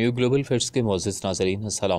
new global facts के मोजिस नाजरीन असल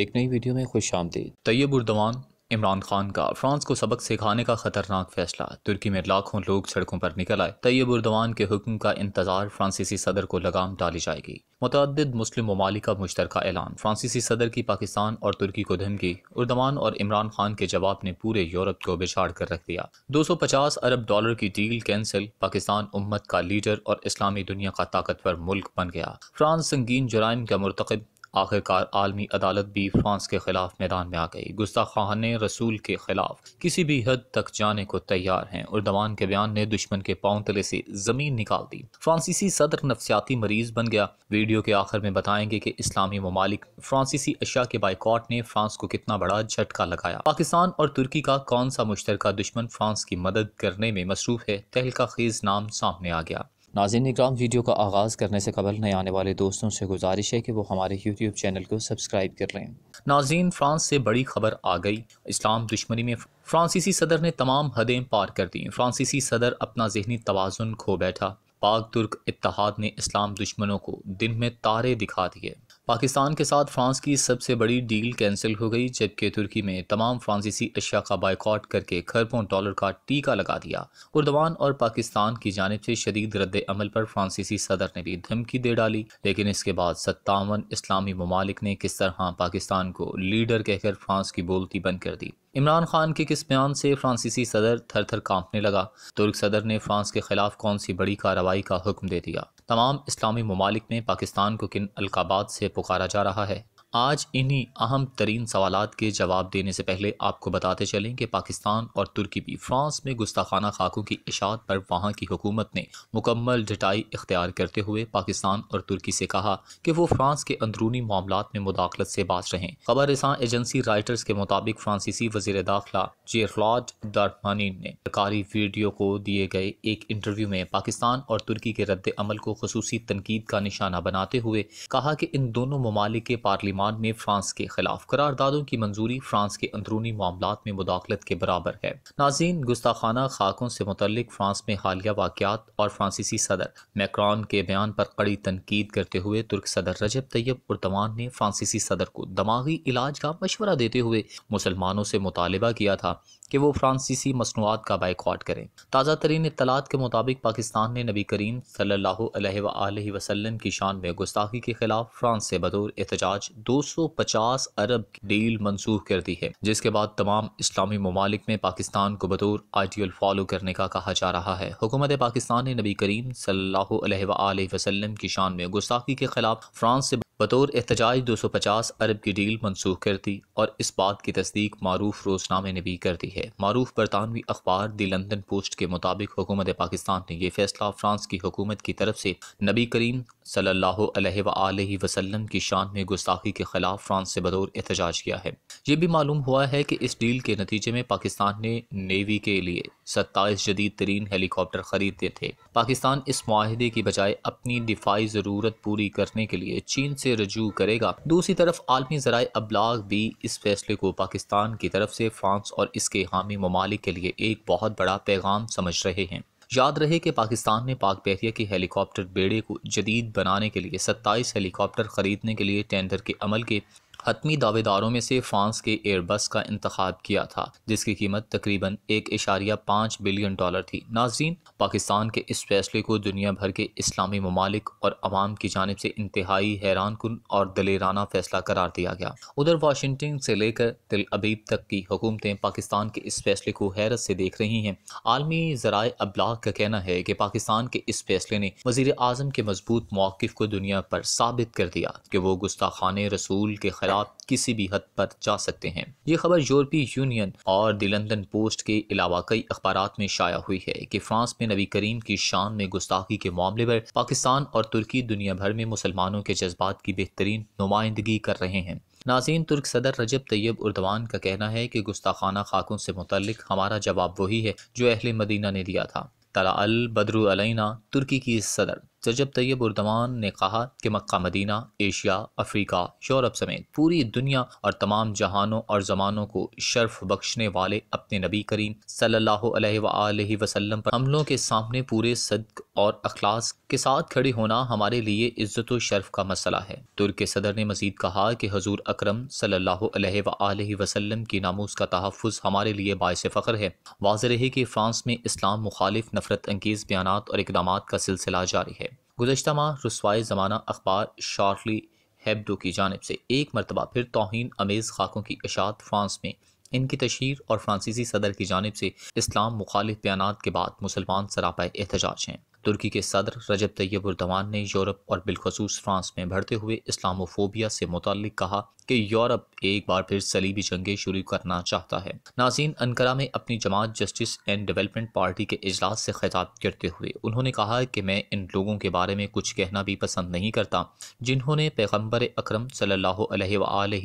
एक नई वीडियो में खुश आमदी तैयब उर्दवान इमरान खान का फ्रांस को सबक सिखाने का खतरनाक फैसला तुर्की में लाखों लोग सड़कों पर निकल आए तैयब उर्दवान के हुक्म का इंतजार फ्रांसीसी सदर को लगाम डाली जाएगी मुतद मुस्लिम ममालिक का मुश्तर ऐलान फ्रांसीसी सदर की पाकिस्तान और तुर्की को धमकी उर्दवान और इमरान खान के जवाब ने पूरे यूरोप को बिछाड़ कर रख दिया 250 अरब डॉलर की डील कैंसिल पाकिस्तान उम्मत का लीडर और इस्लामी दुनिया का ताकतवर मुल्क बन गया फ्रांस संगीन जुराइम का मरतकब आखिरकार आलमी अदालत भी फ्रांस के खिलाफ मैदान में आ गई गुस्ताखान रसूल के खिलाफ किसी भी हद तक जाने को तैयार हैं और दवान के बयान ने दुश्मन के पाँव तले से जमीन निकाल दी फ्रांसीसी सदर नफसियाती मरीज बन गया वीडियो के आखिर में बताएंगे कि इस्लामी ममालिक फ्रांसीसी अशिया के बाइकॉट ने फ्रांस को कितना बड़ा झटका लगाया पाकिस्तान और तुर्की का कौन सा मुश्तरका दुश्मन फ्रांस की मदद करने में मसरूफ है तहलका खेज नाम सामने आ गया नाजिन निगराम वीडियो का आगाज़ करने से कबल नए आने वाले दोस्तों से गुजारिश है कि वो हमारे यूट्यूब चैनल को सब्सक्राइब कर लें नाजीन फ्रांस से बड़ी खबर आ गई इस्लाम दुश्मनी में फ्रांसीसी सदर ने तमाम हदें पार कर दी फ्रांसीसी सदर अपना जहनी तोज़ुन खो बैठा पाक तुर्क इतिहाद ने इस्लाम दुश्मनों को दिन में तारे दिखा दिए पाकिस्तान के साथ फ्रांस की सबसे बड़ी डील कैंसिल हो गई जबकि तुर्की में तमाम फ्रांसीसी अशिया का बायकॉट करके खरबों डॉलर का टीका लगा दिया उर्दवान और पाकिस्तान की जानब से शदीद रद्द अमल पर फ्रांसीसी सदर ने भी धमकी दे डाली लेकिन इसके बाद सत्तावन इस्लामी ममालिक ने किस तरह पाकिस्तान को लीडर कहकर फ्रांस की बोलती बंद कर दी इमरान खान के किस बयान से फ्रांसीसी सदर थर थर कांपने लगा तुर्क सदर ने फ्रांस के खिलाफ कौन सी बड़ी कार्रवाई का हुक्म दे दिया तमाम इस्लामी ममालिक में पाकिस्तान को किन अलकाबात से पुकारा जा रहा है आज इन्हीं अहम तरीन सवाल के जवाब देने से पहले आपको बताते चलें कि पाकिस्तान और तुर्की भी फ्रांस में गुस्ताखाना खाकों की इशात पर वहाँ की हुकूमत ने मुकम्मल डटाई इख्तियार करते हुए पाकिस्तान और तुर्की से कहा कि वो फ्रांस के अंदरूनी मामला में मुदाखलत से बाज रहें खबरसां एजेंसी राइटर्स के मुताबिक फ्रांसीसी वजीर दाखिला जेरफ्लाड दारमानीन ने सरकारी वीडियो को दिए गए एक इंटरव्यू में पाकिस्तान और तुर्की के रद्द अमल को खसूसी तनकीद का निशाना बनाते हुए कहा कि इन दोनों ममालिक के पार्लियामान पार्लियामान में फ्रांस के खिलाफ करारदादों की मंजूरी फ्रांस के अंदरूनी मामला में मुदाखलत के बराबर है नाजीन गुस्ताखाना खाकों से मुतलिक फ्रांस में हालिया वाकत और फ्रांसीसी सदर मैक्रॉन के बयान पर कड़ी तनकीद करते हुए तुर्क सदर रजब तैयब उर्दवान ने फ्रांसीसी सदर को दमागी इलाज का मशवरा देते हुए मुसलमानों से मुतालबा किया था कि वो फ्रांसीसी मसनूआत का बाइकआउट करें ताज़ा तरीन इतलात के मुताबिक पाकिस्तान ने नबी करीम सल्लल्लाहु अलैहि वसल्लम की शान में गुस्ताखी के खिलाफ फ्रांस से बतौर एहतजाज 250 अरब की डील मंसूख कर दी है जिसके बाद तमाम इस्लामी ममालिक में पाकिस्तान को बतौर आइडियल फॉलो करने का कहा जा रहा है हुकूमत पाकिस्तान ने नबी करीम अलैहि वसल्लम की शान में गुस्ताखी के खिलाफ फ्रांस से बतौर एहतजाज दो सौ पचास अरब की डील मनसूख कर दी और इस बात की तस्दीक मरूफ रोजनामे ने भी कर दी है मरूफ बरतानवी अखबार दी लंदन पोस्ट के मुताबिक हुकूमत पाकिस्तान ने यह फैसला फ्रांस की हुकूमत की तरफ से नबी करीम सल्लल्लाहु अलैहि वसल्लम की शान में गुस्ताखी के खिलाफ फ्रांस से बतौर एहतजाज किया है ये भी मालूम हुआ है कि इस डील के नतीजे में पाकिस्तान ने नेवी के लिए सत्ताईस जदीद तरीन हेलीकॉप्टर खरीदे थे पाकिस्तान इस माहदे की बजाय अपनी दिफाई ज़रूरत पूरी करने के लिए चीन से से रजू करेगा दूसरी तरफ आलमी जरा अबलाग भी इस फैसले को पाकिस्तान की तरफ से फ्रांस और इसके हामी ममालिक के लिए एक बहुत बड़ा पैगाम समझ रहे हैं याद रहे कि पाकिस्तान ने पाक बहरिया के हेलीकॉप्टर बेड़े को जदीद बनाने के लिए सत्ताईस हेलीकॉप्टर खरीदने के लिए टेंडर के अमल के हतमी दावेदारों में से फ्रांस के एयरबस का इंतखब किया था जिसकी कीमत तकरीबन एक इशारिया पाँच बिलियन डॉलर थी नाजीन पाकिस्तान के इस फैसले को दुनिया भर के इस्लामी ममालिक और आवाम की जानब से इंतहाई हैरान कन और दलेराना फैसला करार दिया गया उधर वाशिंगटन से लेकर तिल अबीब तक की हुकूमतें पाकिस्तान के इस फैसले को हैरत से देख रही हैं आलमी जराए अबलाग का कहना है कि पाकिस्तान के इस फैसले ने वजीर अजम के मजबूत मौक़ को दुनिया पर साबित कर दिया कि वो गुस्ताखान रसूल के खिलाफ तकरार किसी भी हद पर जा सकते हैं ये खबर यूरोपीय यूनियन और द लंदन पोस्ट के अलावा कई अखबार में शाया हुई है कि फ्रांस में नबी करीम की शान में गुस्ताखी के मामले पर पाकिस्तान और तुर्की दुनिया भर में मुसलमानों के जज्बात की बेहतरीन नुमाइंदगी कर रहे हैं नाजीन तुर्क सदर रजब तैयब उर्दवान का कहना है कि गुस्ताखाना खाकों से मुतल हमारा जवाब वही है जो अहल मदीना ने दिया था तला अल अलैना तुर्की की सदर रजब तैयब उर्दमान ने कहा कि Mecca Medina Asia Africa Europe समेत पूरी दुनिया और तमाम जहानों और ज़मानों को शर्फ बख्शने वाले अपने नबी करीम सल्लाम पर हमलों के सामने पूरे सदक और अखलास के साथ खड़े होना हमारे लिए इज्जत व शर्फ का मसला है तुर्क सदर ने मजीद कहा कि हजूर अक्रम सम की नामोज़ का तहफ़ हमारे लिए बायस फ़ख्र है वाज रहे कि फ्रांस में इस्लाम मुखालिफ नफरत अंगेज़ बयान और इकदाम का सिलसिला जारी है गुजशत माह रसवाए ज़माना अखबार शार्ली हैबडो की जानब से एक मरतबा फिर तोहन अमेज़ खाकों की अशात फ्रांस में इनकी तशहर और फ्रांसीसी सदर की जानब से इस्लाम मुखालिफ बयान के बाद मुसलमान सरापा एहतजाज हैं तुर्की के सदर रजब तैयब उर्दवान ने यूरोप और बिलखसूस फ्रांस में बढ़ते हुए इस्लामोफोबिया से मुतल कहा कि यूरोप एक बार फिर सलीबी जंगें शुरू करना चाहता है नाजीन अनकरा में अपनी जमात जस्टिस एंड डेवलपमेंट पार्टी के अजलास से खिताब करते हुए उन्होंने कहा कि मैं इन लोगों के बारे में कुछ कहना भी पसंद नहीं करता जिन्होंने पैगम्बर अक्रम सल्ला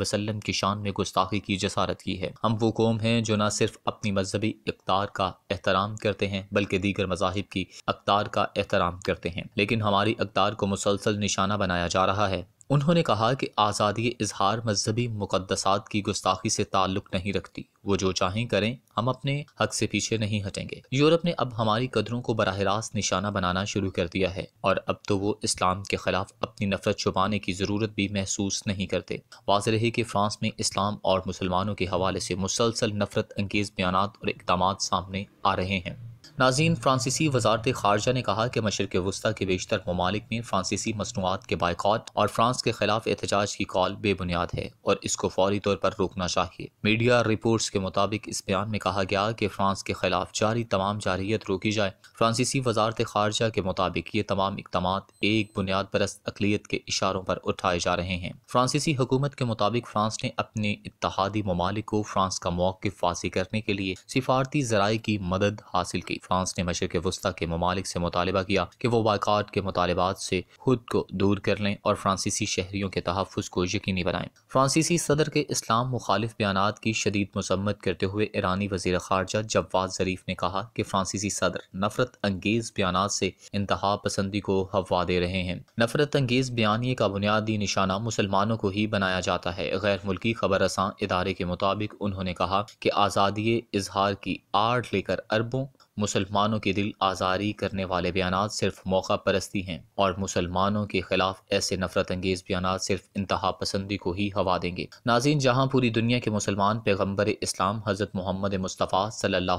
वसलम की शान में गुस्ताखी की जसारत की है हम वो कौम हैं जो न सिर्फ अपनी मजहबी इकदार का एहतराम करते हैं बल्कि दीगर मजाहब की अकदार का एहतराम करते हैं लेकिन हमारी अकदार को मुसलसल निशाना बनाया जा रहा है उन्होंने कहा कि आज़ादी इजहार मजहबी मुकदसात की गुस्ताखी से ताल्लुक नहीं रखती वो जो चाहें करें हम अपने हक से पीछे नहीं हटेंगे यूरोप ने अब हमारी कदरों को बरह रास्त निशाना बनाना शुरू कर दिया है और अब तो वो इस्लाम के खिलाफ अपनी नफरत छुपाने की ज़रूरत भी महसूस नहीं करते वाज रही कि फ्रांस में इस्लाम और मुसलमानों के हवाले से मुसलसल नफरत अंगेज़ बयान और इकदाम सामने आ रहे हैं नाजीन फ्रांसीसी वजारत खारजा ने कहा कि मशरक वस्ती के बेशतर ममालिक में फ्रांसीसी मसनूआत के बायकॉट और फ्रांस के खिलाफ एहतजाज की कॉल बेबुनियाद है और इसको फौरी तौर पर रोकना चाहिए मीडिया रिपोर्ट्स के मुताबिक इस बयान में कहा गया कि फ्रांस के खिलाफ जारी तमाम जारहीत रोकी जाए फ्रांसीसी वजारत खारजा के मुताबिक ये तमाम इकदाम एक बुनियाद परस्त अकलीत के इशारों पर उठाए जा रहे हैं फ्रांसीसी हुकूमत के मुताबिक फ्रांस ने अपने इतिहादी ममालिक को फ्रांस का मौक़ फांसी करने के लिए सिफारती जराये की मदद हासिल की फ्रांस ने मशरक वस्ती के ममालिक से मुतालबा किया कि वो बाइकाट के मुतालबात से खुद को दूर कर लें और फ्रांसीसी शहरीों के तहफ़ को यकीनी बनाएं फ्रांसीसी सदर के इस्लाम मुखालिफ बयान की शदीद मसम्मत करते हुए ईरानी वजीर खारजा जवाद ज़रीफ ने कहा कि फ्रांसीसी सदर नफरत अंगेज़ बयान से इंतहा पसंदी को हवा दे रहे हैं नफरत अंगेज़ बयानी का बुनियादी निशाना मुसलमानों को ही बनाया जाता है गैर मुल्की खबर रसां इदारे के मुताबिक उन्होंने कहा कि आज़ादी इजहार की आड़ लेकर अरबों मुसलमानों के दिल आज़ारी करने वाले बयान सिर्फ मौका परस्ती हैं और मुसलमानों के खिलाफ ऐसे नफरत अंगेज़ बयान सिर्फ इंतहा पसंदी को ही हवा देंगे नाजीन जहाँ पूरी दुनिया के मुसलमान पैगम्बर इस्लाम हज़रत मोहम्मद मुस्तफ़ा सल्ला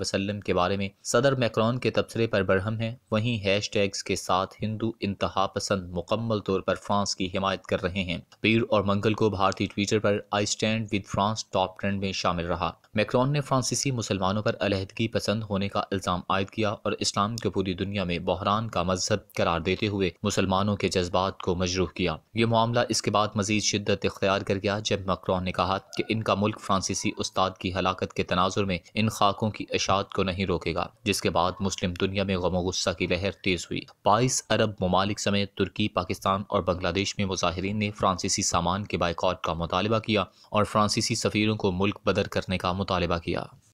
वसलम के बारे में सदर मैक्रॉन के तबसरे पर बरहम है वहीं हैश टैग्स के साथ हिंदू इंतहा पसंद मुकम्मल तौर पर फ्रांस की हिमायत कर रहे हैं पीर और मंगल को भारतीय ट्विटर पर I stand with France top trend में शामिल रहा मैक्रॉन ने फ्रांसीसी मुसलमानों पर अलहदगी पसंद पसंद होने का इल्ज़ाम आयद किया और इस्लाम को पूरी दुनिया में बहरान का मजहब करार देते हुए मुसलमानों के जज्बात को मजरूह किया ये मामला इसके बाद मजीद शिद्दत इख्तियार कर गया जब मकरॉन ने कहा कि इनका मुल्क फ्रांसीसी उस्ताद की हलाकत के तनाजुर में इन खाकों की अशात को नहीं रोकेगा जिसके बाद मुस्लिम दुनिया में गमो गुस्सा की लहर तेज हुई बाईस अरब ममालिक समेत तुर्की पाकिस्तान और बांग्लादेश में मुजाहरीन ने फ्रांसीसी सामान के बायकॉट का मुतालबा किया और फ्रांसीसी सफ़ीरों को मुल्क बदर करने का मुतालबा किया